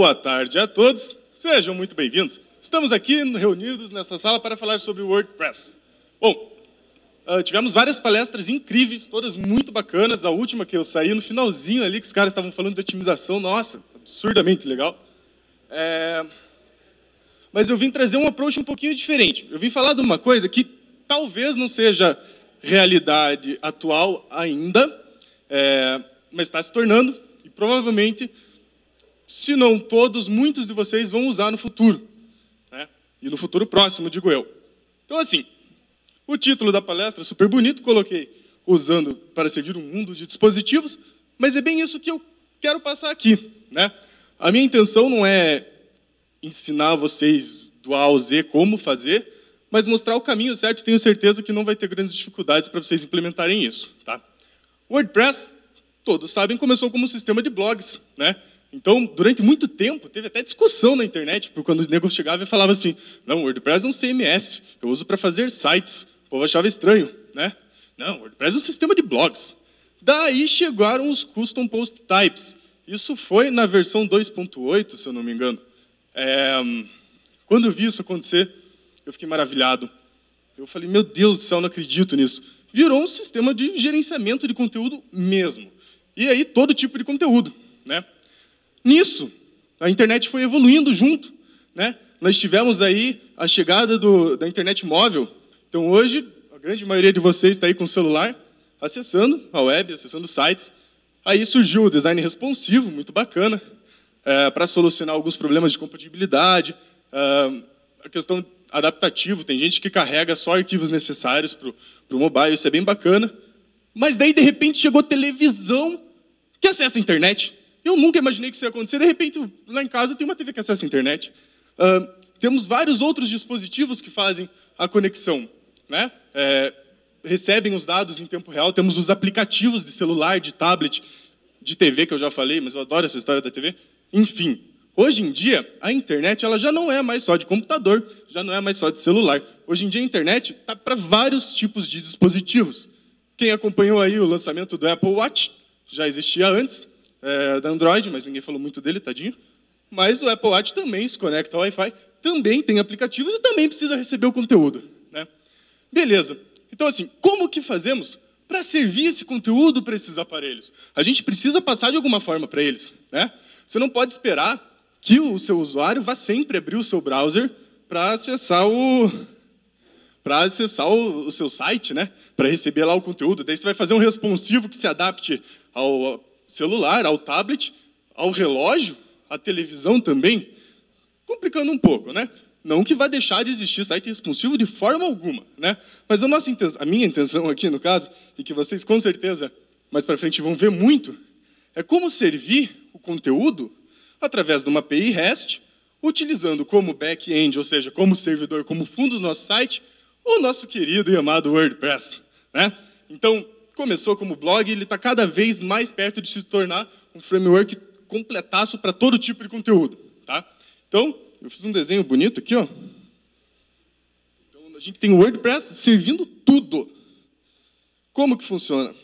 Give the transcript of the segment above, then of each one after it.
Boa tarde a todos, sejam muito bem-vindos. Estamos aqui reunidos nessa sala para falar sobre WordPress. Bom, ah, tivemos várias palestras incríveis, todas muito bacanas. A última que eu saí no finalzinho ali, que os caras estavam falando de otimização, nossa, absurdamente legal. É... Mas eu vim trazer um approach um pouquinho diferente. Eu vim falar de uma coisa que talvez não seja realidade atual ainda, é... mas está se tornando, e provavelmente se não todos, muitos de vocês vão usar no futuro. Né? E no futuro próximo, digo eu. Então, assim, o título da palestra, super bonito, coloquei usando para servir um mundo de dispositivos, mas é bem isso que eu quero passar aqui. Né? A minha intenção não é ensinar vocês do A ao Z como fazer, mas mostrar o caminho certo, tenho certeza que não vai ter grandes dificuldades para vocês implementarem isso. Tá? WordPress, todos sabem, começou como um sistema de blogs. Né? Então, durante muito tempo, teve até discussão na internet, porque quando o nego chegava e falava assim, não, o WordPress é um CMS, eu uso para fazer sites. O povo achava estranho, né? Não, o WordPress é um sistema de blogs. Daí chegaram os custom post types. Isso foi na versão 2.8, se eu não me engano. É... Quando eu vi isso acontecer, eu fiquei maravilhado. Eu falei, meu Deus do céu, não acredito nisso. Virou um sistema de gerenciamento de conteúdo mesmo. E aí, todo tipo de conteúdo, né? nisso. A internet foi evoluindo junto. Né? Nós tivemos aí a chegada do, da internet móvel. Então, hoje, a grande maioria de vocês está aí com o celular, acessando a web, acessando sites. Aí surgiu o design responsivo, muito bacana, é, para solucionar alguns problemas de compatibilidade, é, a questão adaptativa. Tem gente que carrega só arquivos necessários para o mobile, isso é bem bacana. Mas daí, de repente, chegou televisão que acessa a internet. Eu nunca imaginei que isso ia acontecer. De repente, lá em casa tem uma TV que acessa a internet. Uh, temos vários outros dispositivos que fazem a conexão. Né? É, recebem os dados em tempo real. Temos os aplicativos de celular, de tablet, de TV, que eu já falei, mas eu adoro essa história da TV. Enfim, hoje em dia, a internet ela já não é mais só de computador, já não é mais só de celular. Hoje em dia, a internet está para vários tipos de dispositivos. Quem acompanhou aí o lançamento do Apple Watch, já existia antes, é, da Android, mas ninguém falou muito dele, tadinho. Mas o Apple Watch também se conecta ao Wi-Fi, também tem aplicativos e também precisa receber o conteúdo. Né? Beleza. Então, assim, como que fazemos para servir esse conteúdo para esses aparelhos? A gente precisa passar de alguma forma para eles. Né? Você não pode esperar que o seu usuário vá sempre abrir o seu browser para acessar o, para acessar o, seu site, né? Para receber lá o conteúdo. Daí você vai fazer um responsivo que se adapte ao celular, ao tablet, ao relógio, à televisão também. Complicando um pouco, né? Não que vai deixar de existir site responsivo de forma alguma, né? Mas a nossa intenção, a minha intenção aqui no caso, e que vocês com certeza mais para frente vão ver muito, é como servir o conteúdo através de uma API REST, utilizando como back-end, ou seja, como servidor, como fundo do nosso site, o nosso querido e amado WordPress, né? Então, começou como blog, ele está cada vez mais perto de se tornar um framework completaço para todo tipo de conteúdo. Tá? Então, eu fiz um desenho bonito aqui. Ó. Então, a gente tem o WordPress servindo tudo. Como que funciona?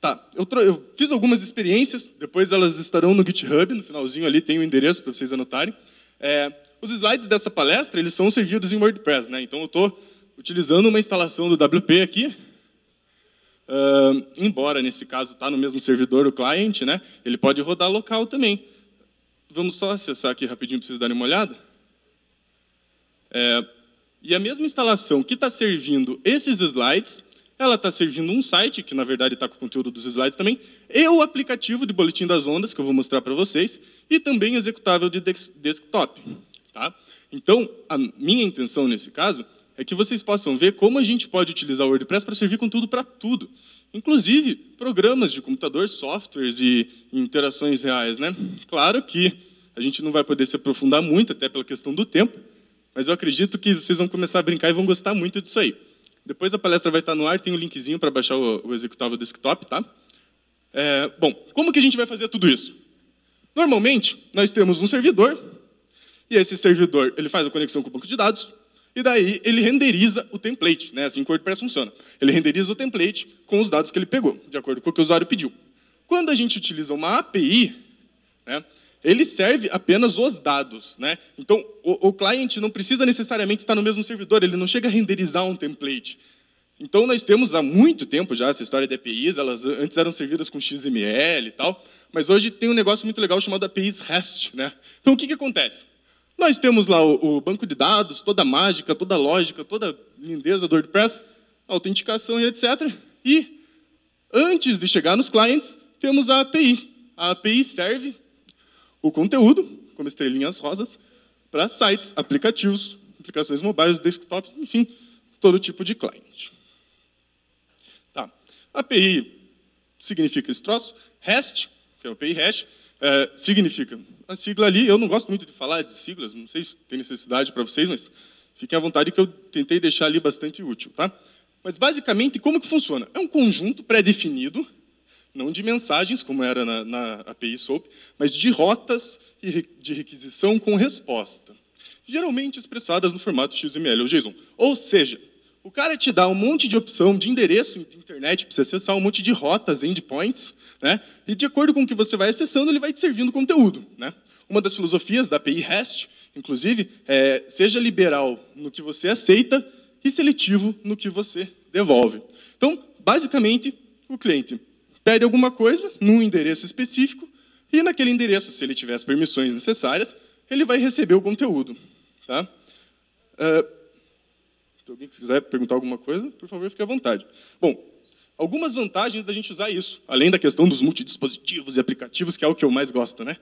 Tá, eu, eu, fiz algumas experiências, depois elas estarão no GitHub, no finalzinho ali tem o endereço para vocês anotarem. É, os slides dessa palestra, eles são servidos em WordPress, né? Então eu estou utilizando uma instalação do WP aqui, Uh, embora, nesse caso, está no mesmo servidor o cliente, né? ele pode rodar local também. Vamos só acessar aqui rapidinho para vocês darem uma olhada. É, e a mesma instalação que está servindo esses slides, ela está servindo um site, que na verdade está com o conteúdo dos slides também, e o aplicativo de boletim das ondas, que eu vou mostrar para vocês, e também executável de desktop. Tá? Então, a minha intenção nesse caso é que vocês possam ver como a gente pode utilizar o WordPress para servir com tudo para tudo, inclusive programas de computador, softwares e interações reais. Né? Claro que a gente não vai poder se aprofundar muito, até pela questão do tempo, mas eu acredito que vocês vão começar a brincar e vão gostar muito disso aí. Depois a palestra vai estar no ar, tem o um linkzinho para baixar o, o executável desktop, tá? É, bom, como que a gente vai fazer tudo isso? Normalmente, nós temos um servidor, e esse servidor ele faz a conexão com o banco de dados, e daí ele renderiza o template, né? assim que o WordPress funciona. Ele renderiza o template com os dados que ele pegou, de acordo com o que o usuário pediu. Quando a gente utiliza uma API, né, ele serve apenas os dados. Né? Então, o, o cliente não precisa necessariamente estar no mesmo servidor, ele não chega a renderizar um template. Então, nós temos há muito tempo já essa história de APIs, elas antes eram servidas com XML e tal, mas hoje tem um negócio muito legal chamado APIs REST. Né? Então, o que, que acontece? Nós temos lá o, o banco de dados, toda a mágica, toda a lógica, toda a lindeza do WordPress, autenticação e etc. E, antes de chegar nos clientes, temos a API. A API serve o conteúdo, como estrelinhas rosas, para sites, aplicativos, aplicações mobiles, desktops, enfim, todo tipo de cliente. Tá. API significa esse troço. REST, que é o API REST, é, significa. A sigla ali, eu não gosto muito de falar de siglas, não sei se tem necessidade para vocês, mas fiquem à vontade que eu tentei deixar ali bastante útil. Tá? Mas, basicamente, como que funciona? É um conjunto pré-definido, não de mensagens, como era na, na API SOAP, mas de rotas de requisição com resposta, geralmente expressadas no formato XML ou JSON. Ou seja, o cara te dá um monte de opção de endereço de internet para você acessar, um monte de rotas, endpoints, né? E de acordo com o que você vai acessando, ele vai te servindo conteúdo, né? Uma das filosofias da API REST, inclusive, é seja liberal no que você aceita e seletivo no que você devolve. Então, basicamente, o cliente pede alguma coisa num endereço específico e naquele endereço, se ele tiver as permissões necessárias, ele vai receber o conteúdo, tá? Uh, alguém que quiser perguntar alguma coisa, por favor, fique à vontade. Bom, algumas vantagens da gente usar isso, além da questão dos multidispositivos e aplicativos, que é o que eu mais gosto, né?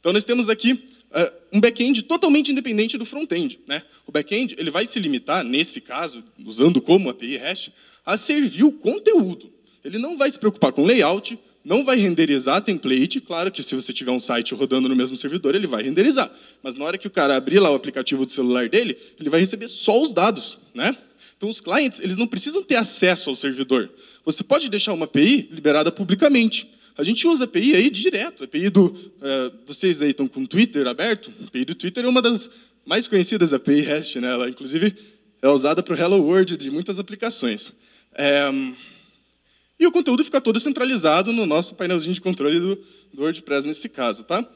Então nós temos aqui uh, um back-end totalmente independente do front-end, né? O back-end ele vai se limitar nesse caso, usando como API REST, a servir o conteúdo. Ele não vai se preocupar com layout, não vai renderizar template. Claro que se você tiver um site rodando no mesmo servidor, ele vai renderizar. Mas na hora que o cara abrir lá o aplicativo do celular dele, ele vai receber só os dados, né? Então os clientes, eles não precisam ter acesso ao servidor. Você pode deixar uma API liberada publicamente. A gente usa API aí direto. API do uh, vocês aí estão com o Twitter aberto. A API do Twitter é uma das mais conhecidas API REST, né? Ela inclusive é usada para o Hello World de muitas aplicações. É... E o conteúdo fica todo centralizado no nosso painelzinho de controle do, do WordPress nesse caso. Tá?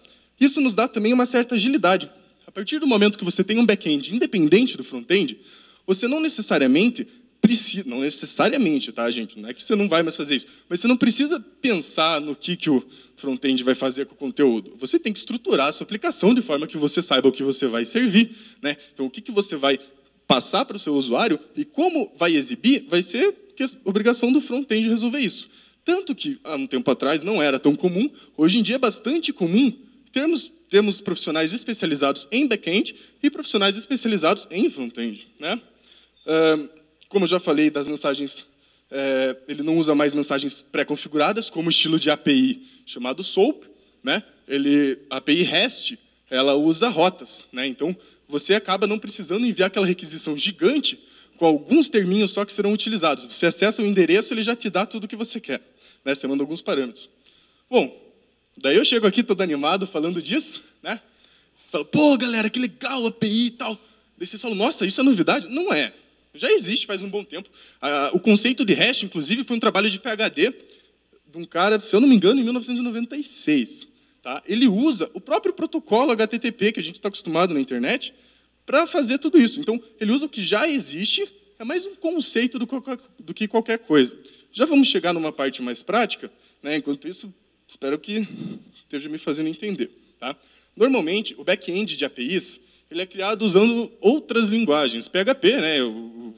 Isso nos dá também uma certa agilidade. A partir do momento que você tem um back-end independente do front-end, você não necessariamente precisa, não necessariamente, tá, gente? Não é que você não vai mais fazer isso, mas você não precisa pensar no que, que o front-end vai fazer com o conteúdo. Você tem que estruturar a sua aplicação de forma que você saiba o que você vai servir, né? Então, o que, que você vai passar para o seu usuário, e como vai exibir, vai ser obrigação do front-end resolver isso. Tanto que, há um tempo atrás, não era tão comum, hoje em dia é bastante comum termos, termos profissionais especializados em back-end e profissionais especializados em front-end. Né? como eu já falei das mensagens, eh, ele não usa mais mensagens pré-configuradas, como estilo de API chamado SOAP. Né? Ele, a API REST ela usa rotas. Né? Então, você acaba não precisando enviar aquela requisição gigante com alguns terminhos só que serão utilizados. Você acessa o endereço, ele já te dá tudo o que você quer. Né? Você manda alguns parâmetros. Bom, daí eu chego aqui todo animado falando disso, né? Falo, pô, galera, que legal, API e tal. Daí vocês falam, nossa, isso é novidade? Não é. Já existe faz um bom tempo. Ah, o conceito de hash, inclusive, foi um trabalho de PHD de um cara, se eu não me engano, em 1996. Tá? Ele usa o próprio protocolo HTTP que a gente está acostumado na internet para fazer tudo isso. Então, ele usa o que já existe, é mais um conceito do, do que qualquer coisa. Já vamos chegar numa parte mais prática, né? enquanto isso, espero que esteja me fazendo entender. Tá? Normalmente, o back-end de APIs ele é criado usando outras linguagens. PHP, né, o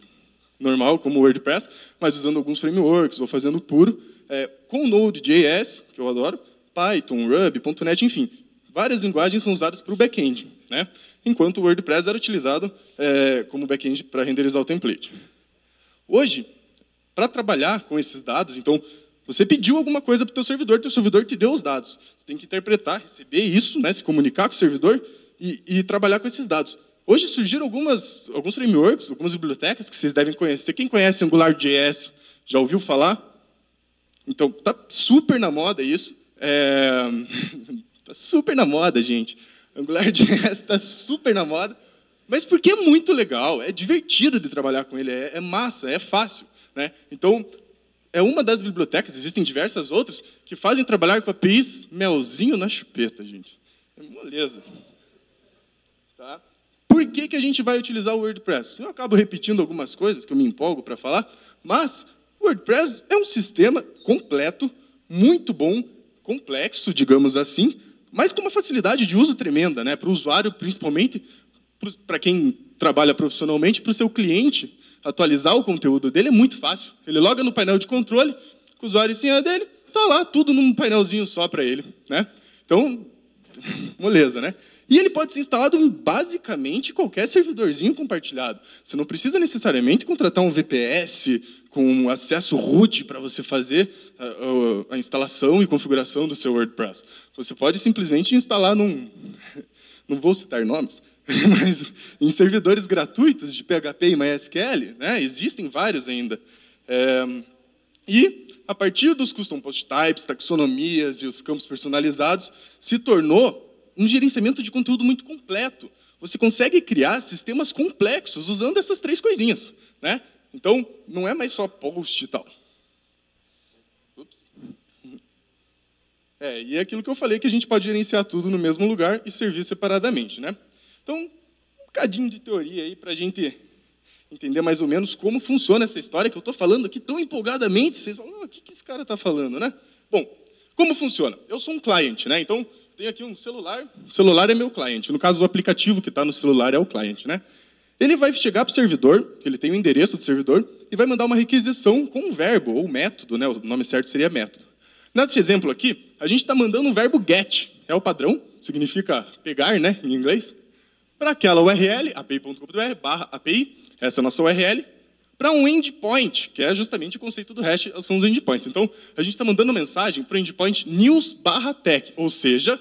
normal, como o WordPress, mas usando alguns frameworks ou fazendo puro. É, com Node.js, que eu adoro, Python, Ruby.NET, enfim. Várias linguagens são usadas para o back-end, né? enquanto o WordPress era utilizado é, como back-end para renderizar o template. Hoje, para trabalhar com esses dados, então, você pediu alguma coisa para o seu servidor, teu servidor te deu os dados. Você tem que interpretar, receber isso, né, se comunicar com o servidor e, e trabalhar com esses dados. Hoje surgiram algumas, alguns frameworks, algumas bibliotecas que vocês devem conhecer. Quem conhece AngularJS já ouviu falar? Então, está super na moda isso. É... Tá super na moda, gente. AngularJS está super na moda, mas porque é muito legal, é divertido de trabalhar com ele, é, é massa, é fácil. Né? Então, é uma das bibliotecas, existem diversas outras, que fazem trabalhar com APIs melzinho na chupeta, gente. É moleza. Tá? Por que, que a gente vai utilizar o WordPress? Eu acabo repetindo algumas coisas que eu me empolgo para falar, mas o WordPress é um sistema completo, muito bom, complexo, digamos assim, mas com uma facilidade de uso tremenda, né? Para o usuário, principalmente, para quem trabalha profissionalmente, para o seu cliente atualizar o conteúdo dele é muito fácil. Ele loga no painel de controle, com o usuário e senha dele, está lá tudo num painelzinho só para ele, né? Então, moleza, né? E ele pode ser instalado em basicamente qualquer servidorzinho compartilhado. Você não precisa necessariamente contratar um VPS com acesso root para você fazer a, a, a, instalação e configuração do seu WordPress. Você pode simplesmente instalar num. Não vou citar nomes, mas em servidores gratuitos de PHP e MySQL, né? existem vários ainda. É, e a partir dos custom post types, taxonomias e os campos personalizados, se tornou um gerenciamento de conteúdo muito completo. Você consegue criar sistemas complexos usando essas três coisinhas. Né? Então, não é mais só post e tal. Ups. É, e é aquilo que eu falei, que a gente pode gerenciar tudo no mesmo lugar e servir separadamente. Né? Então, um bocadinho de teoria aí para a gente entender mais ou menos como funciona essa história que eu estou falando aqui tão empolgadamente. Vocês falam, oh, o que, que esse cara está falando, né? Bom, como funciona? Eu sou um cliente, né? Então, tem aqui um celular, o celular é meu cliente. No caso, o aplicativo que está no celular é o cliente, né? Ele vai chegar para o servidor, ele tem o endereço do servidor, e vai mandar uma requisição com um verbo, ou método, né? o nome certo seria método. Nesse exemplo aqui, a gente está mandando um verbo get, é o padrão, significa pegar né, em inglês, para aquela URL, api.com.br, barra API, essa é a nossa URL, para um endpoint, que é justamente o conceito do hash, são os endpoints. Então, a gente está mandando mensagem para o endpoint news barra tech, ou seja,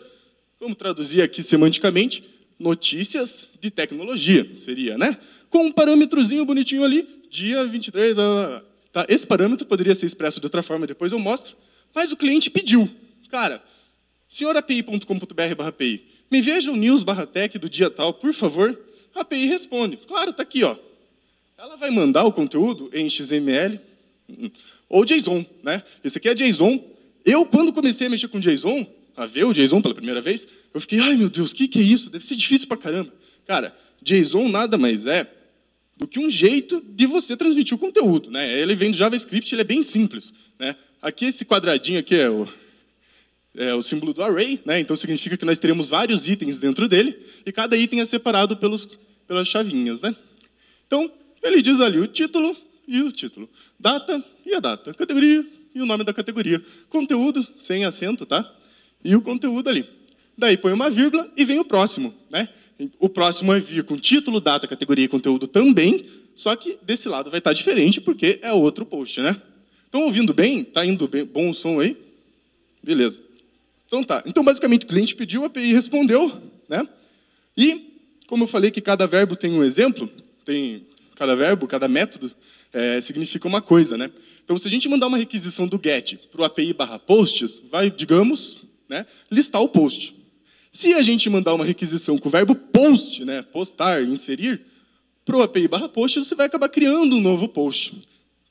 vamos traduzir aqui semanticamente, notícias de tecnologia, seria, né? Com um parâmetrozinho bonitinho ali, dia 23 da... Tá? Esse parâmetro poderia ser expresso de outra forma, depois eu mostro, mas o cliente pediu. Cara, senhorapi.com.br barra API, me veja o news barra tech do dia tal, por favor. A API responde. Claro, está aqui, ó. Ela vai mandar o conteúdo em XML ou JSON, né? Esse aqui é JSON. Eu, quando comecei a mexer com JSON, a ver o JSON pela primeira vez, eu fiquei, ai meu Deus, o que, que é isso? Deve ser difícil pra caramba. Cara, JSON nada mais é do que um jeito de você transmitir o conteúdo. Né? Ele vem do JavaScript, ele é bem simples. Né? Aqui, esse quadradinho aqui é o, é o símbolo do array, né? então significa que nós teremos vários itens dentro dele, e cada item é separado pelos, pelas chavinhas. Né? Então, ele diz ali o título e o título, data e a data, categoria e o nome da categoria, conteúdo sem acento, tá? E o conteúdo ali. Daí põe uma vírgula e vem o próximo, né? O próximo é vir com título, data, categoria e conteúdo também, só que desse lado vai estar diferente porque é outro post, né? Estão ouvindo bem? Está indo bem, bom o som aí? Beleza. Então tá. Então basicamente o cliente pediu, a API respondeu, né? E como eu falei que cada verbo tem um exemplo, tem cada verbo, cada método é, significa uma coisa, né? Então, se a gente mandar uma requisição do get para o API barra posts, vai, digamos, né, listar o post. Se a gente mandar uma requisição com o verbo post, né, postar, inserir, para o API barra post, você vai acabar criando um novo post.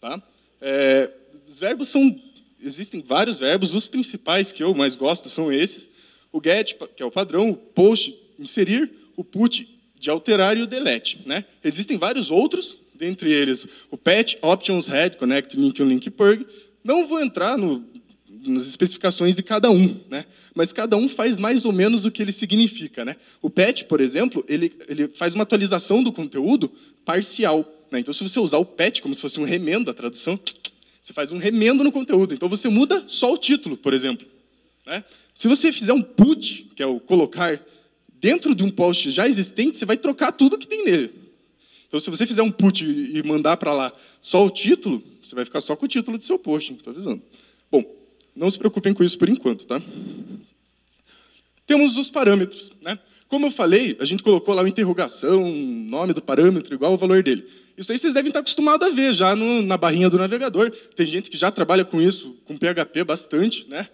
Tá? É, os verbos são... Existem vários verbos, os principais que eu mais gosto são esses. O get, que é o padrão, o post, inserir, o put, de alterar e o delete. Né? Existem vários outros, dentre eles o patch, options, head, connect, link, link, purg. Não vou entrar no, nas especificações de cada um, né? mas cada um faz mais ou menos o que ele significa. Né? O patch, por exemplo, ele, ele faz uma atualização do conteúdo parcial. Né? Então, se você usar o patch como se fosse um remendo, a tradução, você faz um remendo no conteúdo. Então, você muda só o título, por exemplo. Né? Se você fizer um put, que é o colocar dentro de um post já existente, você vai trocar tudo que tem nele. Então, se você fizer um put e mandar para lá só o título, você vai ficar só com o título do seu post, estou avisando. Bom, não se preocupem com isso por enquanto, tá? Temos os parâmetros, né? Como eu falei, a gente colocou lá uma interrogação, nome do parâmetro igual ao valor dele. Isso aí vocês devem estar acostumados a ver já no, na barrinha do navegador. Tem gente que já trabalha com isso, com PHP bastante, né?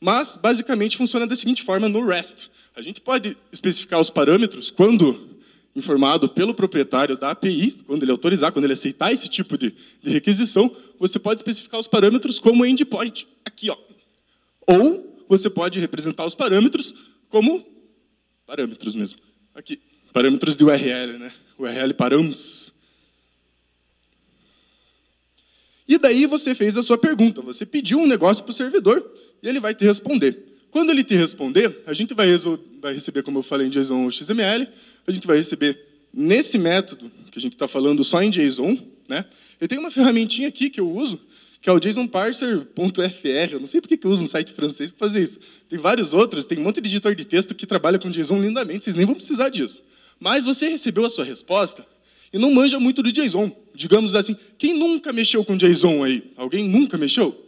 Mas, basicamente, funciona da seguinte forma no REST. A gente pode especificar os parâmetros quando informado pelo proprietário da API, quando ele autorizar, quando ele aceitar esse tipo de, de requisição, você pode especificar os parâmetros como endpoint, aqui. Ó. Ou você pode representar os parâmetros como parâmetros mesmo, aqui. Parâmetros de URL, né? URL params. E daí você fez a sua pergunta, você pediu um negócio para o servidor, e ele vai te responder. Quando ele te responder, a gente vai, vai receber, como eu falei, em JSON ou XML, a gente vai receber nesse método, que a gente está falando só em JSON, né? eu tenho uma ferramentinha aqui que eu uso, que é o jsonparser.fr. Eu não sei porque que eu uso um site francês para fazer isso. Tem vários outros, tem um monte de editor de texto que trabalha com JSON lindamente, vocês nem vão precisar disso. Mas você recebeu a sua resposta e não manja muito do JSON. Digamos assim, quem nunca mexeu com JSON aí? Alguém nunca mexeu?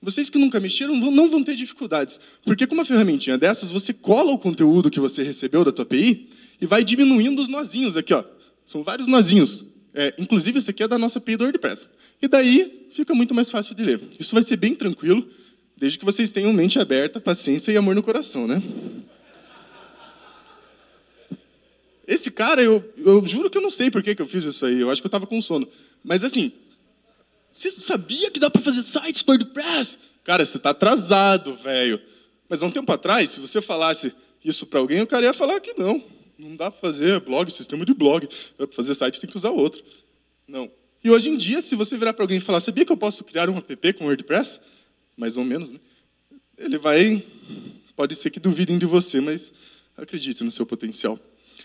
Vocês que nunca mexeram não vão ter dificuldades, porque com uma ferramentinha dessas, você cola o conteúdo que você recebeu da tua API e vai diminuindo os nozinhos aqui. Ó. São vários nozinhos. É, inclusive, esse aqui é da nossa API do WordPress. E daí fica muito mais fácil de ler. Isso vai ser bem tranquilo, desde que vocês tenham mente aberta, paciência e amor no coração, né? Esse cara, eu, eu juro que eu não sei por que, que eu fiz isso aí. Eu acho que eu estava com sono. Mas assim, você sabia que dá para fazer sites com WordPress? Cara, você está atrasado, velho. Mas há um tempo atrás, se você falasse isso para alguém, o cara ia falar que não. Não dá para fazer blog, sistema de blog. Para fazer site tem que usar outro. Não. E hoje em dia, se você virar para alguém e falar, sabia que eu posso criar um app com WordPress? Mais ou menos, né? Ele vai. Pode ser que duvidem de você, mas acredite no seu potencial.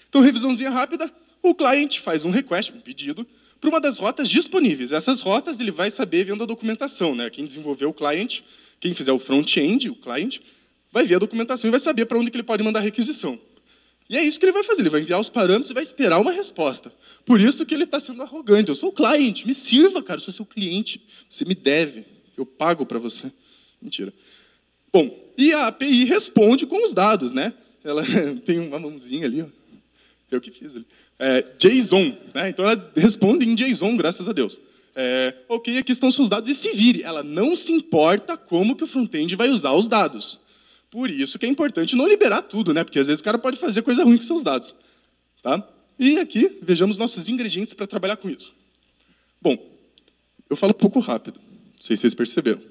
Então, revisãozinha rápida: o cliente faz um request, um pedido, para uma das rotas disponíveis. Essas rotas ele vai saber vendo a documentação. Né? Quem desenvolveu o client, quem fizer o front-end, o client, vai ver a documentação e vai saber para onde que ele pode mandar a requisição. E é isso que ele vai fazer, ele vai enviar os parâmetros e vai esperar uma resposta. Por isso que ele está sendo arrogante. Eu sou o cliente, me sirva, cara, eu sou seu cliente, você me deve, eu pago para você. Mentira. Bom, e a API responde com os dados, né? Ela tem uma mãozinha ali, eu que fiz ali. É, JSON. Né? Então ela responde em JSON, graças a Deus. É, ok, aqui estão seus dados e se vire. Ela não se importa como que o front-end vai usar os dados. Por isso que é importante não liberar tudo, né? Porque às vezes o cara pode fazer coisa ruim com seus dados. Tá? E aqui, vejamos nossos ingredientes para trabalhar com isso. Bom, eu falo pouco rápido. Não sei se vocês perceberam.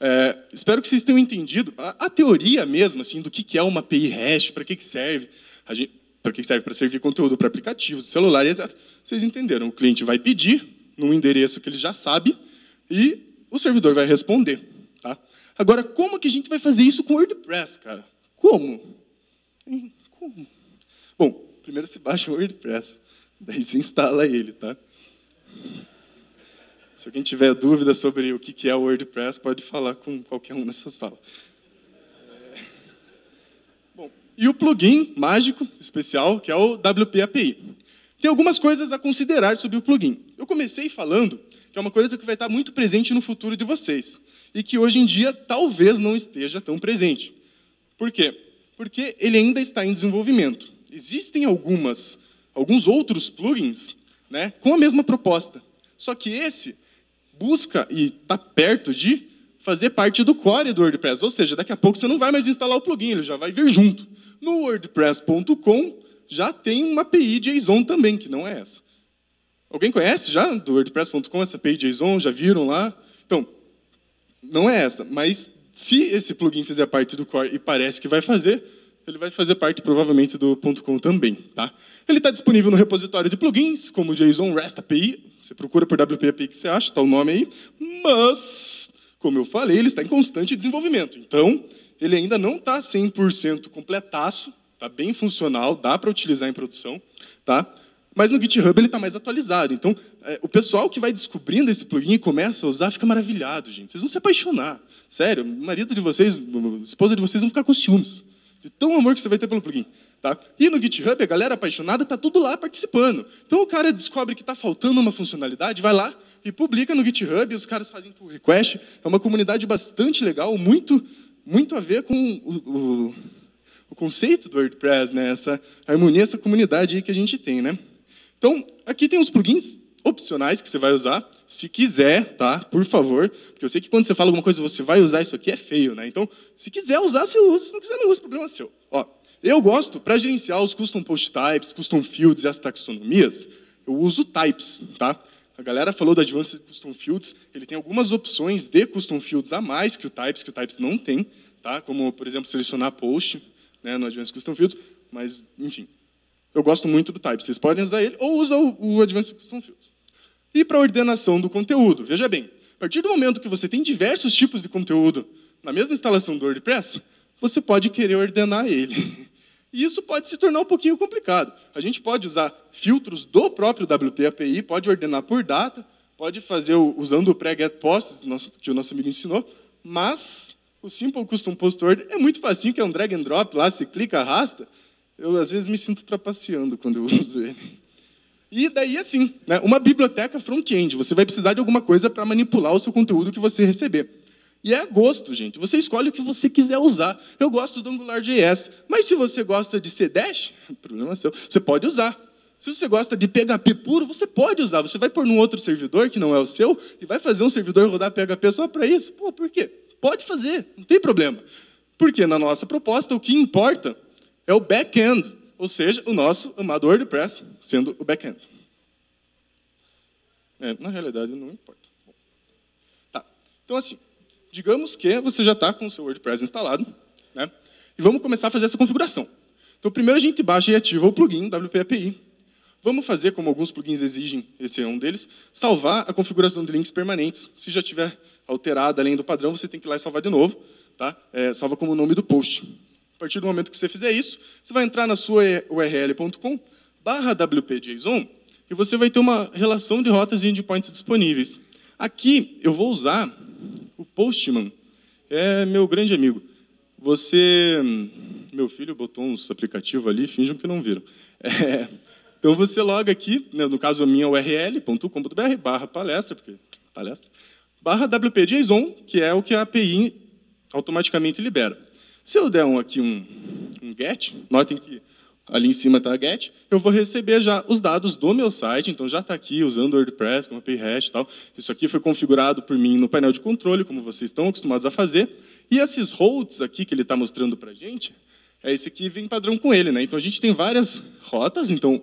É, espero que vocês tenham entendido a, a, teoria mesmo, assim, do que, que é uma API hash, para que, que serve. Gente, para que serve? Para servir conteúdo para aplicativos, celular, etc. Vocês entenderam? O cliente vai pedir num endereço que ele já sabe e o servidor vai responder. Tá? Agora, como que a gente vai fazer isso com WordPress, cara? Como? Como? Bom, primeiro você baixa o WordPress, daí você instala ele, tá? Se alguém tiver dúvida sobre o que é o WordPress, pode falar com qualquer um nessa sala e o plugin mágico, especial, que é o WP API. Tem algumas coisas a considerar sobre o plugin. Eu comecei falando que é uma coisa que vai estar muito presente no futuro de vocês e que hoje em dia talvez não esteja tão presente. Por quê? Porque ele ainda está em desenvolvimento. Existem algumas, alguns outros plugins né, com a mesma proposta, só que esse busca e está perto de fazer parte do core do WordPress, ou seja, daqui a pouco você não vai mais instalar o plugin, ele já vai vir junto. No WordPress.com já tem uma API JSON também, que não é essa. Alguém conhece já do WordPress.com essa API JSON? Já viram lá? Então, não é essa, mas se esse plugin fizer parte do core e parece que vai fazer, ele vai fazer parte provavelmente do .com também. Tá? Ele está disponível no repositório de plugins, como JSON REST API. Você procura por WP API que você acha, está o nome aí. Mas, como eu falei, ele está em constante desenvolvimento. Então, ele ainda não está 100% completaço, está bem funcional, dá para utilizar em produção, tá? Mas no GitHub ele está mais atualizado. Então, é, o pessoal que vai descobrindo esse plugin e começa a usar fica maravilhado, gente. Vocês vão se apaixonar. Sério, o marido de vocês, a esposa de vocês vão ficar com ciúmes. De tão amor que você vai ter pelo plugin. Tá? E no GitHub, a galera apaixonada está tudo lá participando. Então o cara descobre que está faltando uma funcionalidade, vai lá e publica no GitHub, os caras fazem pull request. É uma comunidade bastante legal, muito muito a ver com o, o, o conceito do WordPress, né? essa harmonia, essa comunidade aí que a gente tem. Né? Então, aqui tem os plugins opcionais que você vai usar, se quiser, tá? Por favor, porque eu sei que quando você fala alguma coisa, você vai usar isso aqui, é feio, né? Então, se quiser usar, você usa, se não quiser, não usa, problema é seu. Ó, eu gosto, para gerenciar os custom post types, custom fields e as taxonomias, eu uso types, tá? A galera falou do Advanced Custom Fields, ele tem algumas opções de Custom Fields a mais que o Types, que o Types não tem, tá? como, por exemplo, selecionar post né, no Advanced Custom Fields, mas, enfim, eu gosto muito do Types. Vocês podem usar ele ou usar o, o Advanced Custom Fields. E para a ordenação do conteúdo, veja bem, a partir do momento que você tem diversos tipos de conteúdo na mesma instalação do WordPress, você pode querer ordenar ele. E isso pode se tornar um pouquinho complicado. A gente pode usar filtros do próprio WP API, pode ordenar por data, pode fazer o, usando o pré-get-post que o nosso amigo ensinou, mas o Simple Custom Post Order é muito facinho, que é um drag and drop lá, você clica, arrasta. Eu, às vezes, me sinto trapaceando quando eu uso ele. E daí, assim, né, uma biblioteca front-end. Você vai precisar de alguma coisa para manipular o seu conteúdo que você receber. E é a gosto, gente. Você escolhe o que você quiser usar. Eu gosto do AngularJS, mas se você gosta de C Dash, problema seu, você pode usar. Se você gosta de PHP puro, você pode usar. Você vai pôr num outro servidor que não é o seu e vai fazer um servidor rodar PHP só para isso. Pô, por quê? Pode fazer, não tem problema. Porque na nossa proposta, o que importa é o back-end, ou seja, o nosso amado WordPress sendo o back-end. É, na realidade, não importa. Tá. Então, assim, digamos que você já está com o seu WordPress instalado, né? E vamos começar a fazer essa configuração. Então, primeiro a gente baixa e ativa o plugin WP API. Vamos fazer, como alguns plugins exigem, esse é um deles, salvar a configuração de links permanentes. Se já tiver alterada além do padrão, você tem que ir lá e salvar de novo. Tá? É, salva como o nome do post. A partir do momento que você fizer isso, você vai entrar na sua url.com barra wpjson e você vai ter uma relação de rotas e endpoints disponíveis. Aqui eu vou usar o Postman, é meu grande amigo. Você, meu filho botou uns aplicativos ali, finjam que não viram. É, então você loga aqui, né, no caso a minha url.com.br barra palestra, porque palestra, barra wp.json, que é o que a API automaticamente libera. Se eu der um, aqui um, um get, notem que ali em cima está get, eu vou receber já os dados do meu site, então já está aqui usando WordPress, com API hash e tal. Isso aqui foi configurado por mim no painel de controle, como vocês estão acostumados a fazer. E esses routes aqui que ele está mostrando para a gente, é esse aqui vem padrão com ele. Né? Então a gente tem várias rotas, então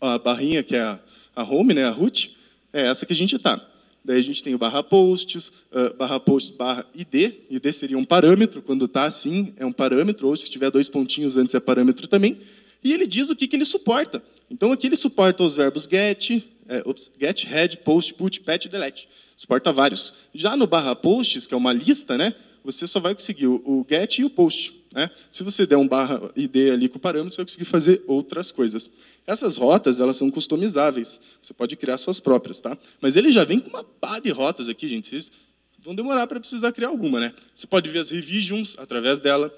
a barrinha que é a, a home, né, a root, é essa que a gente está. Daí a gente tem o barra posts, uh, barra posts, barra ID. ID seria um parâmetro, quando está assim é um parâmetro, ou se tiver dois pontinhos antes é parâmetro também e ele diz o que, que ele suporta. Então aqui ele suporta os verbos get, é, ups, get, head, post, put, patch, delete. Suporta vários. Já no barra posts, que é uma lista, né, você só vai conseguir o, get e o post. Né? Se você der um barra ID ali com parâmetros, você vai conseguir fazer outras coisas. Essas rotas, elas são customizáveis. Você pode criar suas próprias, tá? Mas ele já vem com uma pá de rotas aqui, gente. Vocês vão demorar para precisar criar alguma, né? Você pode ver as revisions através dela.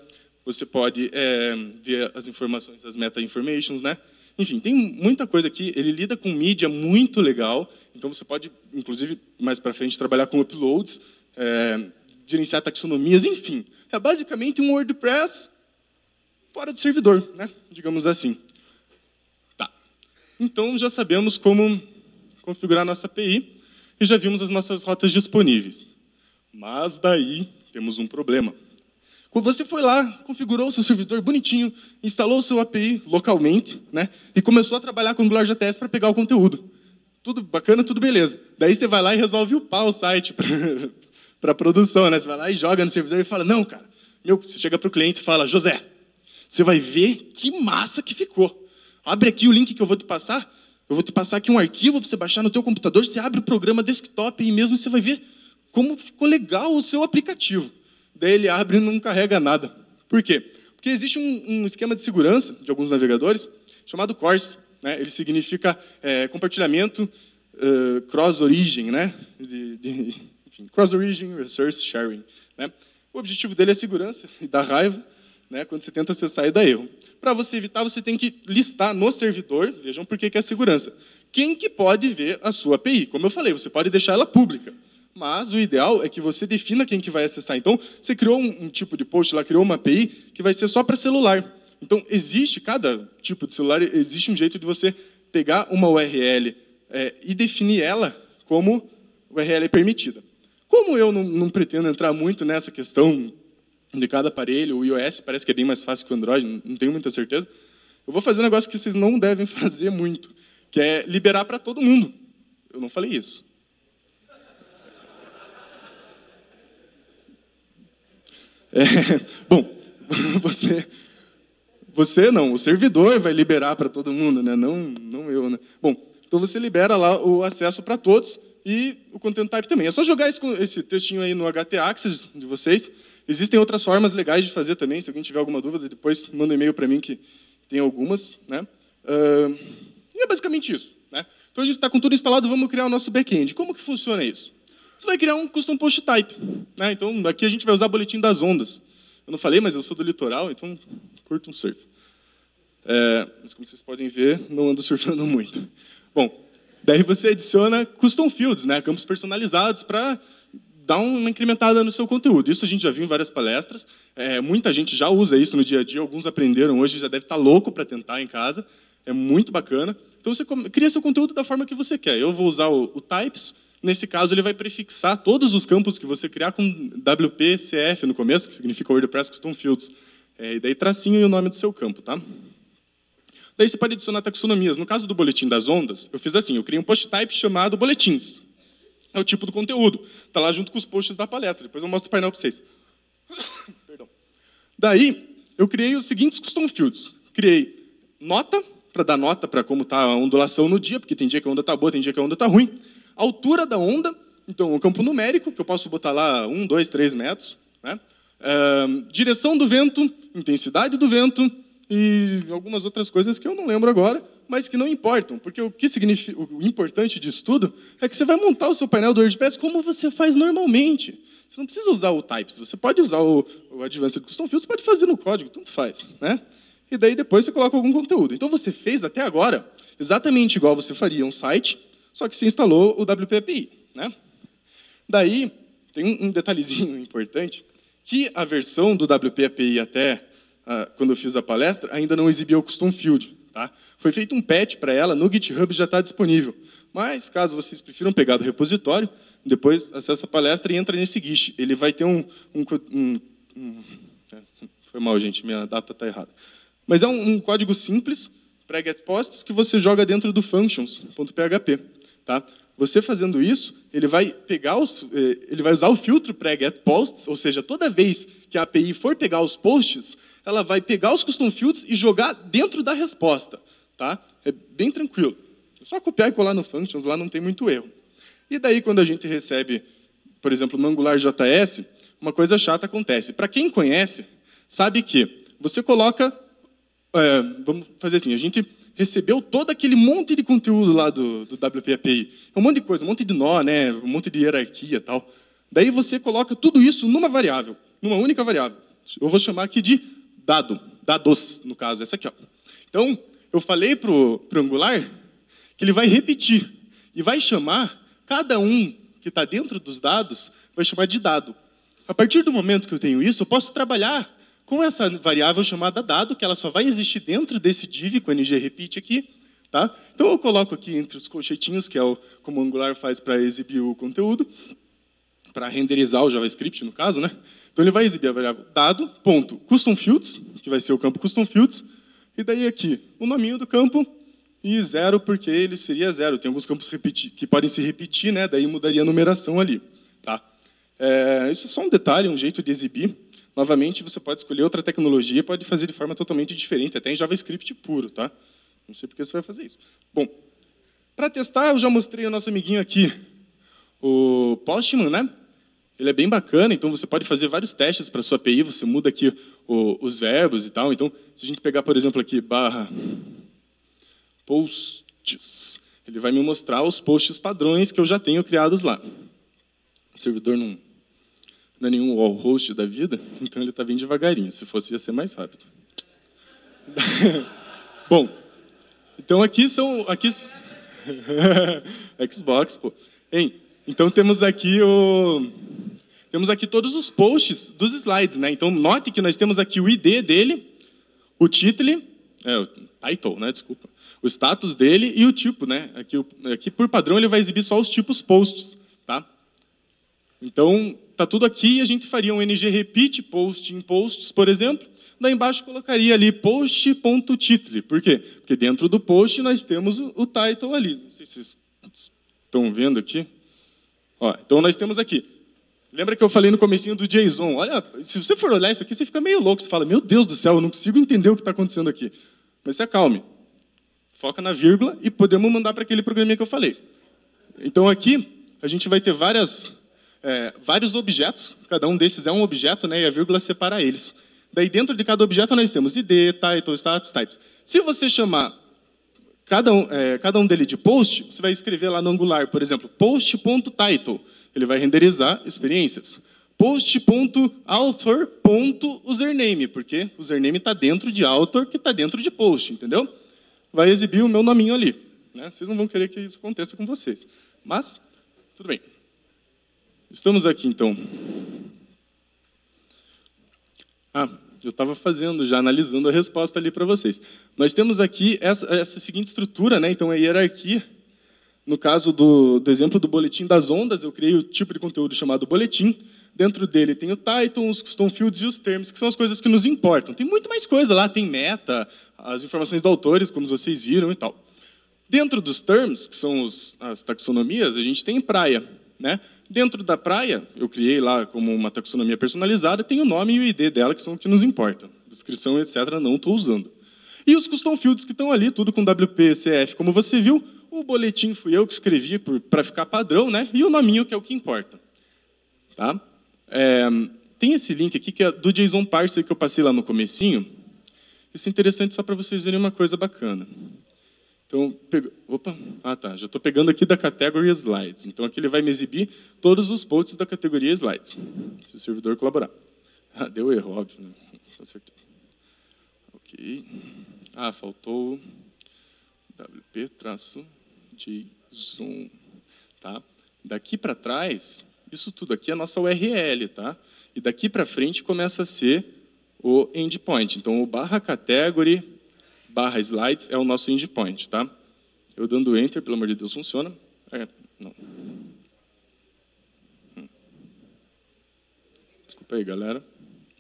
Você pode é, ver as informações, as meta-informations, né? Enfim, tem muita coisa aqui. Ele lida com mídia muito legal. Então, você pode, inclusive, mais para frente, trabalhar com uploads, é, gerenciar taxonomias, enfim. É basicamente um WordPress fora do servidor, né? digamos assim. Tá. Então, já sabemos como configurar a nossa API e já vimos as nossas rotas disponíveis. Mas daí temos um problema. Quando você foi lá, configurou o seu servidor bonitinho, instalou o seu API localmente, né? E começou a trabalhar com o AngularJS para pegar o conteúdo. Tudo bacana, tudo beleza. Daí você vai lá e resolve upar o site para produção, né? Você vai lá e joga no servidor e fala: "Não, cara, meu, você chega para o cliente e fala: "José, você vai ver que massa que ficou. Abre aqui o link que eu vou te passar. Eu vou te passar aqui um arquivo para você baixar no teu computador, você abre o programa desktop e mesmo você vai ver como ficou legal o seu aplicativo daí ele abre e não carrega nada. Por quê? Porque existe um, um esquema de segurança de alguns navegadores chamado CORS. Né? Ele significa é, compartilhamento uh, cross-origin, né? De, de, enfim, cross-origin resource sharing. Né? O objetivo dele é segurança e dá raiva né? quando você tenta acessar e dá erro. Para você evitar, você tem que listar no servidor, vejam por que é segurança, quem que pode ver a sua API. Como eu falei, você pode deixar ela pública. Mas o ideal é que você defina quem que vai acessar. Então, você criou um, um tipo de post lá, criou uma API que vai ser só para celular. Então, existe, cada tipo de celular, existe um jeito de você pegar uma URL é, e definir ela como URL permitida. Como eu não, não, pretendo entrar muito nessa questão de cada aparelho, o iOS parece que é bem mais fácil que o Android, não tenho muita certeza, eu vou fazer um negócio que vocês não devem fazer muito, que é liberar para todo mundo. Eu não falei isso. É, bom, você, você não, o servidor vai liberar para todo mundo, né? não, não eu. Né? Bom, então você libera lá o acesso para todos e o content type também. É só jogar esse, esse textinho aí no HT Access de vocês. Existem outras formas legais de fazer também. Se alguém tiver alguma dúvida, depois manda um e-mail para mim que tem algumas. Né? Uh, e é basicamente isso. Né? Então a gente está com tudo instalado, vamos criar o nosso back-end. Como que funciona isso? você vai criar um custom post type. Né? Então, aqui a gente vai usar boletim das ondas. Eu não falei, mas eu sou do litoral, então curto um surf. É, mas como vocês podem ver, não ando surfando muito. Bom, daí você adiciona custom fields, né? campos personalizados para dar uma incrementada no seu conteúdo. Isso a gente já viu em várias palestras. É, muita gente já usa isso no dia a dia. Alguns aprenderam hoje, já deve estar tá louco para tentar em casa. É muito bacana. Então você cria seu conteúdo da forma que você quer. Eu vou usar o, o types, Nesse caso, ele vai prefixar todos os campos que você criar com WPCF no começo, que significa WordPress Custom Fields. É, e daí tracinho e o nome do seu campo. Tá? Daí você pode adicionar taxonomias. No caso do boletim das ondas, eu fiz assim, eu criei um post type chamado boletins. É o tipo do conteúdo. Está lá junto com os posts da palestra. Depois eu mostro o painel para vocês. Perdão. Daí, eu criei os seguintes custom fields. Criei nota, para dar nota para como está a ondulação no dia, porque tem dia que a onda está boa, tem dia que a onda está ruim altura da onda, então o campo numérico, que eu posso botar lá 1, 2, 3 metros, né? direção do vento, intensidade do vento e algumas outras coisas que eu não lembro agora, mas que não importam, porque o que significa, o importante disso tudo é que você vai montar o seu painel do WordPress como você faz normalmente. Você não precisa usar o Types, você pode usar o, o Advanced Custom Field, você pode fazer no código, tanto faz, né? E daí depois você coloca algum conteúdo. Então você fez até agora exatamente igual você faria um site, só que se instalou o API, Né? Daí, tem um detalhezinho importante, que a versão do WP API até uh, quando eu fiz a palestra ainda não exibia o custom field. Tá? Foi feito um patch para ela, no GitHub já está disponível. Mas, caso vocês prefiram pegar do repositório, depois acessa a palestra e entra nesse Git. Ele vai ter um... um, um, um é, foi mal, gente, minha data está errada. Mas é um, código simples para getposts que você joga dentro do functions.php. Tá? Você fazendo isso, ele vai pegar os, eh, ele vai usar o filtro pré-getPosts, ou seja, toda vez que a API for pegar os posts, ela vai pegar os custom fields e jogar dentro da resposta. Tá? É bem tranquilo. É só copiar e colar no functions, lá não tem muito erro. E daí, quando a gente recebe, por exemplo, no Angular JS, uma coisa chata acontece. Para quem conhece, sabe que você coloca... É, vamos fazer assim, a gente recebeu todo aquele monte de conteúdo lá do, do WPAPI. É um monte de coisa, um monte de nó, né? um monte de hierarquia e tal. Daí você coloca tudo isso numa variável, numa única variável. Eu vou chamar aqui de dado, dados, no caso, essa aqui. Ó. Então, eu falei para o Angular que ele vai repetir e vai chamar cada um que está dentro dos dados, vai chamar de dado. A partir do momento que eu tenho isso, eu posso trabalhar com essa variável chamada dado, que ela só vai existir dentro desse div com ng repeat aqui. Tá? Então, eu coloco aqui entre os colchetinhos, que é o, como o Angular faz para exibir o conteúdo, para renderizar o JavaScript, no caso. Né? Então, ele vai exibir a variável dado, ponto, custom fields, que vai ser o campo custom fields, e daí aqui, o nominho do campo, e zero, porque ele seria zero. Tem alguns campos que podem se repetir, né? daí mudaria a numeração ali. Tá? É, isso é só um detalhe, um jeito de exibir. Novamente, você pode escolher outra tecnologia, pode fazer de forma totalmente diferente, até em JavaScript puro, tá? Não sei por que você vai fazer isso. Bom, para testar, eu já mostrei o nosso amiguinho aqui, o Postman, né? Ele é bem bacana, então você pode fazer vários testes para sua API, você muda aqui o, os verbos e tal. Então, se a gente pegar, por exemplo, aqui, barra posts, ele vai me mostrar os posts padrões que eu já tenho criados lá. O servidor não não é nenhum wall host da vida, então ele está bem devagarinho. Se fosse, ia ser mais rápido. Bom, então aqui são... Aqui... Xbox, pô. Hein, então temos aqui o... Temos aqui todos os posts dos slides, né? Então note que nós temos aqui o ID dele, o título, é, o title, né? Desculpa. O status dele e o tipo, né? Aqui, aqui por padrão ele vai exibir só os tipos posts. Então, está tudo aqui e a gente faria um ng repeat post em posts, por exemplo. Daí embaixo colocaria ali post.title. Por quê? Porque dentro do post nós temos o, o title ali. Não sei se vocês estão vendo aqui. Ó, então nós temos aqui. Lembra que eu falei no comecinho do JSON? Olha, se você for olhar isso aqui, você fica meio louco. Você fala, meu Deus do céu, eu não consigo entender o que está acontecendo aqui. Mas se acalme. Foca na vírgula e podemos mandar para aquele programinha que eu falei. Então aqui a gente vai ter várias é, vários objetos, cada um desses é um objeto, né, e a vírgula separa eles. Daí, dentro de cada objeto, nós temos ID, title, status, types. Se você chamar cada um, é, cada um dele de post, você vai escrever lá no Angular, por exemplo, post.title. Ele vai renderizar experiências. Post.author.username, porque username está dentro de author, que está dentro de post, entendeu? Vai exibir o meu nominho ali. Né? Vocês não vão querer que isso aconteça com vocês. Mas, tudo bem. Estamos aqui então. Ah, eu estava fazendo, já analisando a resposta ali para vocês. Nós temos aqui essa, essa, seguinte estrutura, né? Então, a hierarquia. No caso do, do exemplo do boletim das ondas, eu criei o tipo de conteúdo chamado boletim. Dentro dele tem o title, os custom fields e os termos, que são as coisas que nos importam. Tem muito mais coisa lá, tem meta, as informações dos autores, como vocês viram e tal. Dentro dos terms, que são os, as taxonomias, a gente tem praia, né? Dentro da praia, eu criei lá como uma taxonomia personalizada, tem o nome e o ID dela, que são o que nos importa. Descrição, etc., não estou usando. E os custom fields que estão ali, tudo com WPCF, como você viu, o boletim fui eu que escrevi para ficar padrão, né? e o nominho, que é o que importa. Tá? É, tem esse link aqui, que é do JSON Parser, que eu passei lá no comecinho. Isso é interessante só para vocês verem uma coisa bacana. Então, pego, opa, ah tá, já estou pegando aqui da categoria Slides. Então aqui ele vai me exibir todos os posts da categoria Slides, se o servidor colaborar. Ah, deu erro, óbvio, né? Ok. Ah, faltou wp-json. Tá? Daqui para trás, isso tudo aqui é a nossa URL, tá? E daqui para frente começa a ser o endpoint. Então, o barra category barra slides é o nosso endpoint, tá? Eu dando enter, pelo amor de Deus, funciona? É, não. Hum. Desculpa aí, galera.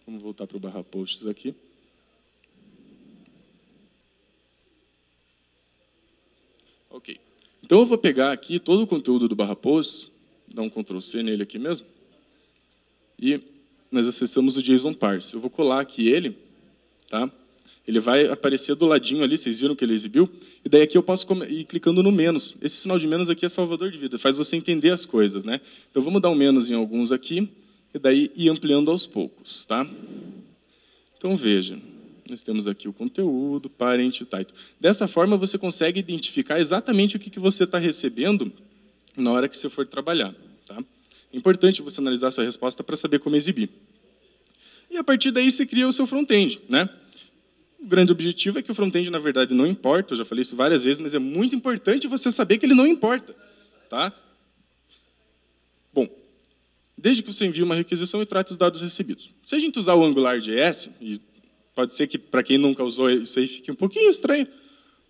Vamos voltar para o barra posts aqui. Ok. Então eu vou pegar aqui todo o conteúdo do barra posts, dar um Ctrl C nele aqui mesmo, e nós acessamos o JSON parse. Eu vou colar aqui ele, tá? Ele vai aparecer do ladinho ali, vocês viram que ele exibiu? E daí aqui eu posso ir clicando no menos. Esse sinal de menos aqui é salvador de vida, faz você entender as coisas, né? Então vamos dar um menos em alguns aqui e daí ir ampliando aos poucos, tá? Então veja, nós temos aqui o conteúdo, parente tá? e então, title. Dessa forma você consegue identificar exatamente o que, que você está recebendo na hora que você for trabalhar, tá? É importante você analisar a sua resposta para saber como exibir. E a partir daí você cria o seu front-end, né? O grande objetivo é que o front-end, na verdade, não importa. Eu já falei isso várias vezes, mas é muito importante você saber que ele não importa. Tá? Bom, desde que você envie uma requisição e trate os dados recebidos. Se a gente usar o AngularJS, e pode ser que para quem nunca usou isso aí fique um pouquinho estranho,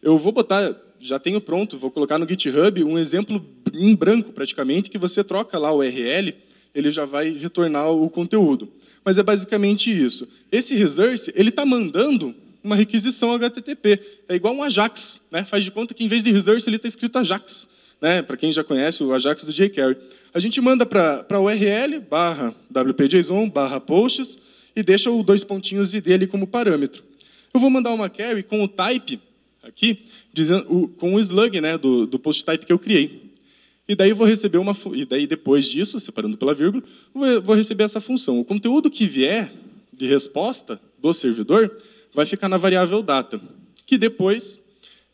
eu vou botar, já tenho pronto, vou colocar no GitHub um exemplo em branco praticamente, que você troca lá o URL, ele já vai retornar o conteúdo. Mas é basicamente isso. Esse resource, ele está mandando uma requisição HTTP. É igual um Ajax, né? faz de conta que em vez de resource ele está escrito Ajax. Né? Para quem já conhece o Ajax do jQuery. A gente manda para a URL, barra wp-json, barra posts, e deixa o dois pontinhos id ali como parâmetro. Eu vou mandar uma carry com o type aqui, dizendo, o, com o slug né, do, do post type que eu criei. E daí vou receber uma e daí depois disso, separando pela vírgula, vou receber essa função. O conteúdo que vier de resposta do servidor, vai ficar na variável data, que depois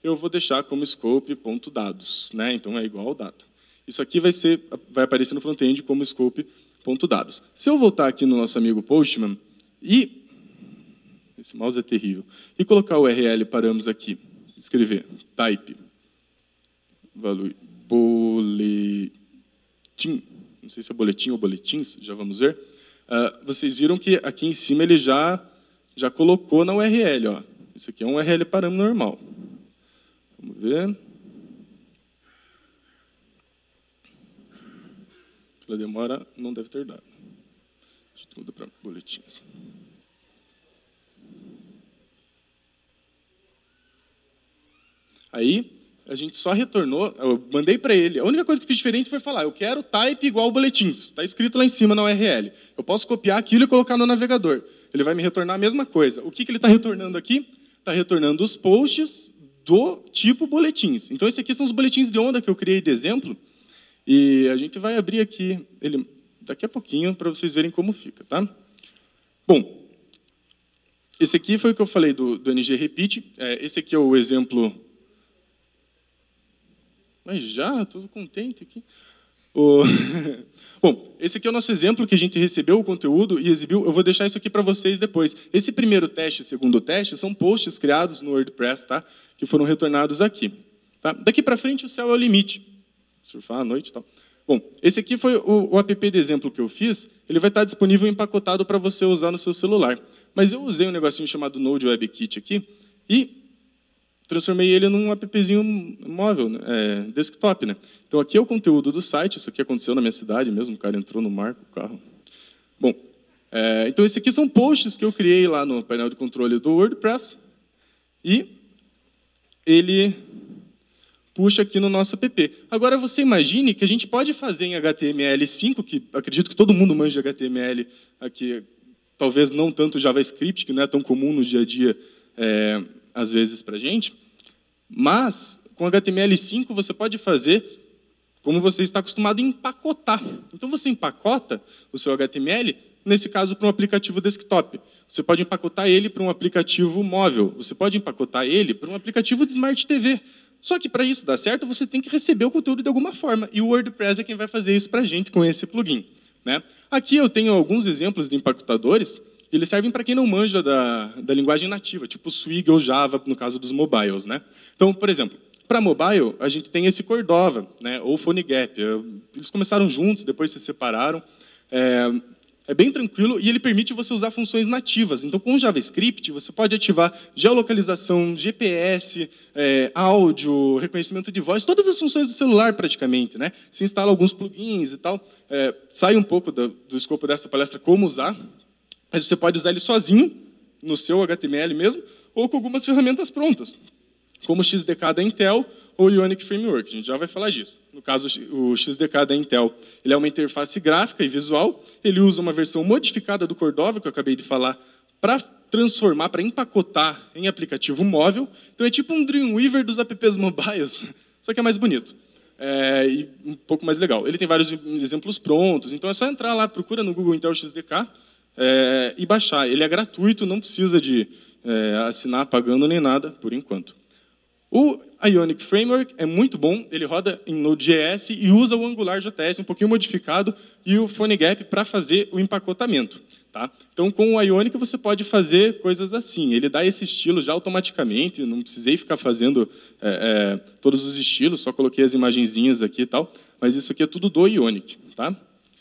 eu vou deixar como scope.dados, né? então é igual ao data. Isso aqui vai, ser, vai aparecer no front-end como scope.dados. Se eu voltar aqui no nosso amigo Postman e... Esse mouse é terrível. E colocar o URL paramos aqui, escrever type value boletim, não sei se é boletim ou boletins, já vamos ver. Uh, vocês viram que aqui em cima ele já já colocou na URL. Ó. Isso aqui é um URL parâmetro normal. Vamos ver. ela demora, não deve ter dado. Deixa eu mudar para boletins. Assim. Aí, a gente só retornou, eu mandei para ele. A única coisa que fiz diferente foi falar, eu quero type igual boletins. Está escrito lá em cima na URL. Eu posso copiar aquilo e colocar no navegador. Ele vai me retornar a mesma coisa. O que, que ele está retornando aqui? Está retornando os posts do tipo boletins. Então, esse aqui são os boletins de onda que eu criei de exemplo. E a gente vai abrir aqui ele daqui a pouquinho para vocês verem como fica. Tá? Bom, esse aqui foi o que eu falei do, do NG Repeat. É, esse aqui é o exemplo... Mas já, estou contente aqui. O... Bom, esse aqui é o nosso exemplo que a gente recebeu o conteúdo e exibiu. Eu vou deixar isso aqui para vocês depois. Esse primeiro teste e segundo teste são posts criados no WordPress, tá? Que foram retornados aqui. Tá? Daqui para frente o céu é o limite. Surfar à noite e tal. Bom, esse aqui foi o, o app de exemplo que eu fiz. Ele vai estar disponível empacotado para você usar no seu celular. Mas eu usei um negocinho chamado Node WebKit aqui e transformei ele num appzinho móvel, né? é, desktop. Né? Então, aqui é o conteúdo do site, isso aqui aconteceu na minha cidade mesmo, o cara entrou no marco, o carro. Bom, é, então, esses aqui são posts que eu criei lá no painel de controle do WordPress, e ele puxa aqui no nosso app. Agora, você imagine que a gente pode fazer em HTML5, que acredito que todo mundo manja HTML aqui, talvez não tanto JavaScript, que não é tão comum no dia a dia, é, às vezes para a gente, mas com HTML5 você pode fazer como você está acostumado empacotar. Então você empacota o seu HTML, nesse caso para um aplicativo desktop. Você pode empacotar ele para um aplicativo móvel, você pode empacotar ele para um aplicativo de smart TV. Só que para isso dar certo, você tem que receber o conteúdo de alguma forma, e o WordPress é quem vai fazer isso para a gente com esse plugin. Né? Aqui eu tenho alguns exemplos de empacotadores eles servem para quem não manja da, da linguagem nativa, tipo Swig ou Java, no caso dos mobiles. Né? Então, por exemplo, para mobile, a gente tem esse Cordova, né, ou PhoneGap. É, eles começaram juntos, depois se separaram. É, é, bem tranquilo e ele permite você usar funções nativas. Então, com JavaScript, você pode ativar geolocalização, GPS, é, áudio, reconhecimento de voz, todas as funções do celular, praticamente. Né? Você instala alguns plugins e tal. É, sai um pouco do, do escopo dessa palestra como usar, mas você pode usar ele sozinho, no seu HTML mesmo, ou com algumas ferramentas prontas, como o XDK da Intel ou o Ionic Framework. A gente já vai falar disso. No caso, o XDK da Intel ele é uma interface gráfica e visual. Ele usa uma versão modificada do Cordova, que eu acabei de falar, para transformar, para empacotar em aplicativo móvel. Então é tipo um Dreamweaver dos apps mobiles, só que é mais bonito. É, e um pouco mais legal. Ele tem vários exemplos prontos, então é só entrar lá, procura no Google Intel XDK, é, e baixar. Ele é gratuito, não precisa de é, assinar pagando nem nada, por enquanto. O Ionic Framework é muito bom, ele roda em Node.js e usa o Angular JS um pouquinho modificado e o PhoneGap para fazer o empacotamento. Tá? Então, com o Ionic você pode fazer coisas assim. Ele dá esse estilo já automaticamente, não precisei ficar fazendo é, é, todos os estilos, só coloquei as imagenzinhas aqui e tal. Mas isso aqui é tudo do Ionic. Tá?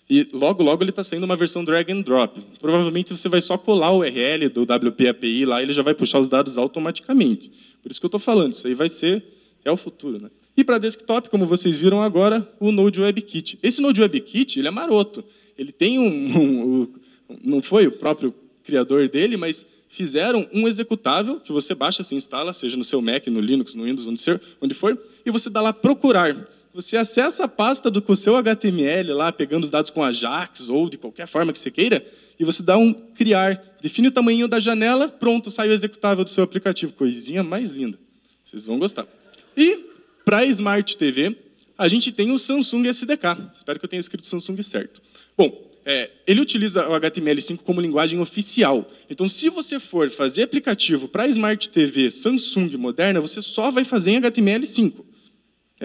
E logo, logo ele está saindo uma versão drag and drop. Provavelmente você vai só colar o URL do WP API lá, ele já vai puxar os dados automaticamente. Por isso que eu estou falando, isso aí vai ser é o futuro, né? E para desktop, como vocês viram agora, o Node WebKit. Esse Node WebKit, ele é maroto. Ele tem um, um, um não foi o próprio criador dele, mas fizeram um executável que você baixa, se instala, seja no seu Mac, no Linux, no Windows, onde for, e você dá lá procurar. Você acessa a pasta do, seu HTML lá, pegando os dados com Ajax ou de qualquer forma que você queira, e você dá um criar, define o tamanho da janela, pronto, sai o executável do seu aplicativo. Coisinha mais linda. Vocês vão gostar. E para a Smart TV, a gente tem o Samsung SDK. Espero que eu tenha escrito Samsung certo. Bom, é, ele utiliza o HTML5 como linguagem oficial. Então, se você for fazer aplicativo para Smart TV Samsung moderna, você só vai fazer em HTML5.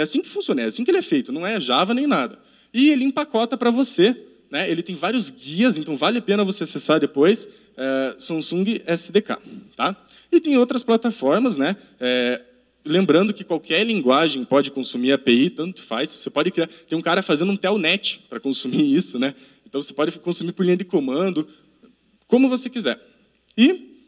É assim que funciona, é assim que ele é feito, não é Java nem nada. E ele empacota para você. Né? Ele tem vários guias, então vale a pena você acessar depois é, Samsung SDK. Tá? E tem outras plataformas, né? É, lembrando que qualquer linguagem pode consumir API, tanto faz. Você pode criar. Tem um cara fazendo um telnet para consumir isso, né? Então você pode consumir por linha de comando, como você quiser. E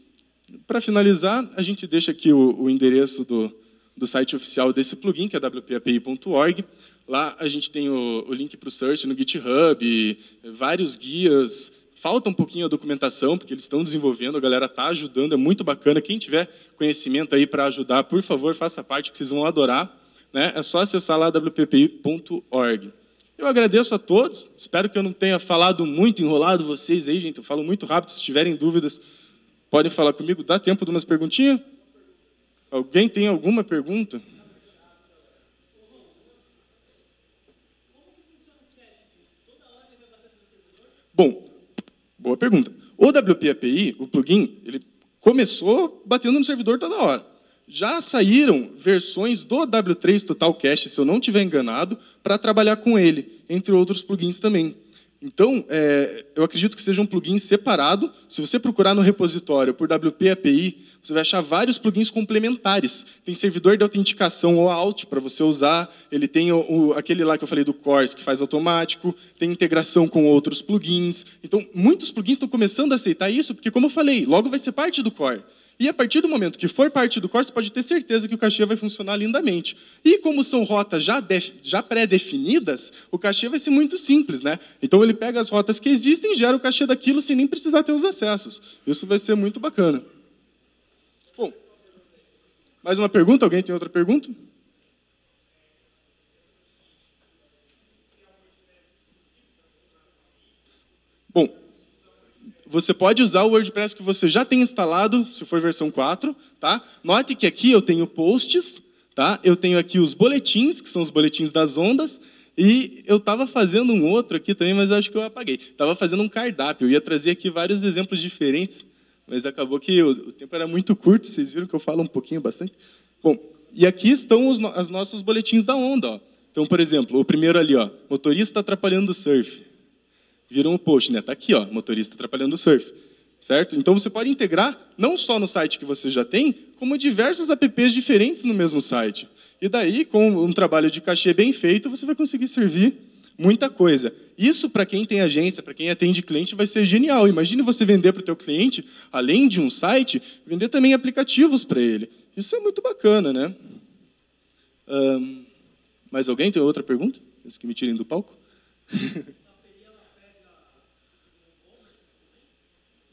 para finalizar, a gente deixa aqui o, o endereço do, do site oficial desse plugin, que é wpapi.org. Lá a gente tem o, o link para o search no GitHub, vários guias, falta um pouquinho a documentação, porque eles estão desenvolvendo, a galera está ajudando, é muito bacana. Quem tiver conhecimento aí para ajudar, por favor, faça parte, que vocês vão adorar. Né? É só acessar lá wppi.org. Eu agradeço a todos, espero que eu não tenha falado muito, enrolado vocês aí, gente. Eu falo muito rápido, se tiverem dúvidas, podem falar comigo. Dá tempo de umas perguntinhas? Alguém tem alguma pergunta? Bom, boa pergunta. O WP API, o plugin, ele começou batendo no servidor toda hora. Já saíram versões do W3 Total Cache, se eu não estiver enganado, para trabalhar com ele, entre outros plugins também. Então, é, eu acredito que seja um plugin separado. Se você procurar no repositório por WP API, você vai achar vários plugins complementares. Tem servidor de autenticação ou out para você usar. Ele tem o, o, aquele lá que eu falei do Cores, que faz automático. Tem integração com outros plugins. Então, muitos plugins estão começando a aceitar isso, porque, como eu falei, logo vai ser parte do Core. E a partir do momento que for parte do corte, pode ter certeza que o cachê vai funcionar lindamente. E como são rotas já, já pré-definidas, o cachê vai ser muito simples, né? Então ele pega as rotas que existem, gera o cachê daquilo sem nem precisar ter os acessos. Isso vai ser muito bacana. Bom, mais uma pergunta? Alguém tem outra pergunta? você pode usar o WordPress que você já tem instalado, se for versão 4, tá? Note que aqui eu tenho posts, tá? Eu tenho aqui os boletins, que são os boletins das ondas, e eu estava fazendo um outro aqui também, mas acho que eu apaguei. Estava fazendo um cardápio, eu ia trazer aqui vários exemplos diferentes, mas acabou que o, tempo era muito curto, vocês viram que eu falo um pouquinho, bastante. Bom, e aqui estão os, nossos boletins da onda, ó. Então, por exemplo, o primeiro ali, ó, motorista atrapalhando o surf viram um post, né? Tá aqui, ó, motorista atrapalhando o surf, certo? Então você pode integrar não só no site que você já tem, como diversos apps diferentes no mesmo site. E daí, com um trabalho de cachê bem feito, você vai conseguir servir muita coisa. Isso para quem tem agência, para quem atende cliente, vai ser genial. Imagine você vender para o teu cliente, além de um site, vender também aplicativos para ele. Isso é muito bacana, né? Um, mais alguém tem outra pergunta? Antes que me tirem do palco.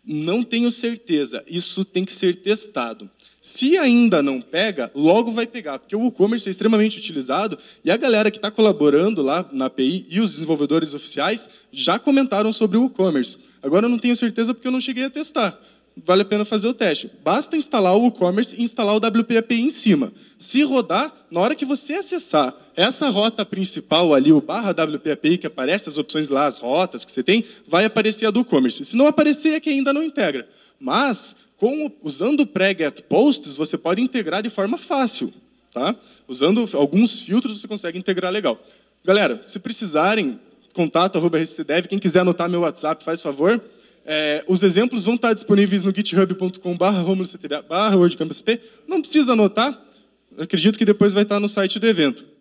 não tenho certeza, isso tem que ser testado. Se ainda não pega, logo vai pegar, porque o WooCommerce é extremamente utilizado e a galera que está colaborando lá na API e os desenvolvedores oficiais já comentaram sobre o WooCommerce. Agora eu não tenho certeza porque eu não cheguei a testar, vale a pena fazer o teste. Basta instalar o WooCommerce e instalar o WP API em cima. Se rodar, na hora que você acessar essa rota principal ali, o barra WP API, que aparece as opções lá, as rotas que você tem, vai aparecer a do WooCommerce. Se não aparecer, é que ainda não integra. Mas, com, usando o pré-get posts, você pode integrar de forma fácil. Tá? Usando alguns filtros, você consegue integrar legal. Galera, se precisarem, contato arroba rcdev. Quem quiser anotar meu WhatsApp, faz favor. É, os exemplos vão estar disponíveis no github.com/romuloct/wordcampsp. Não precisa anotar. Acredito que depois vai estar no site do evento.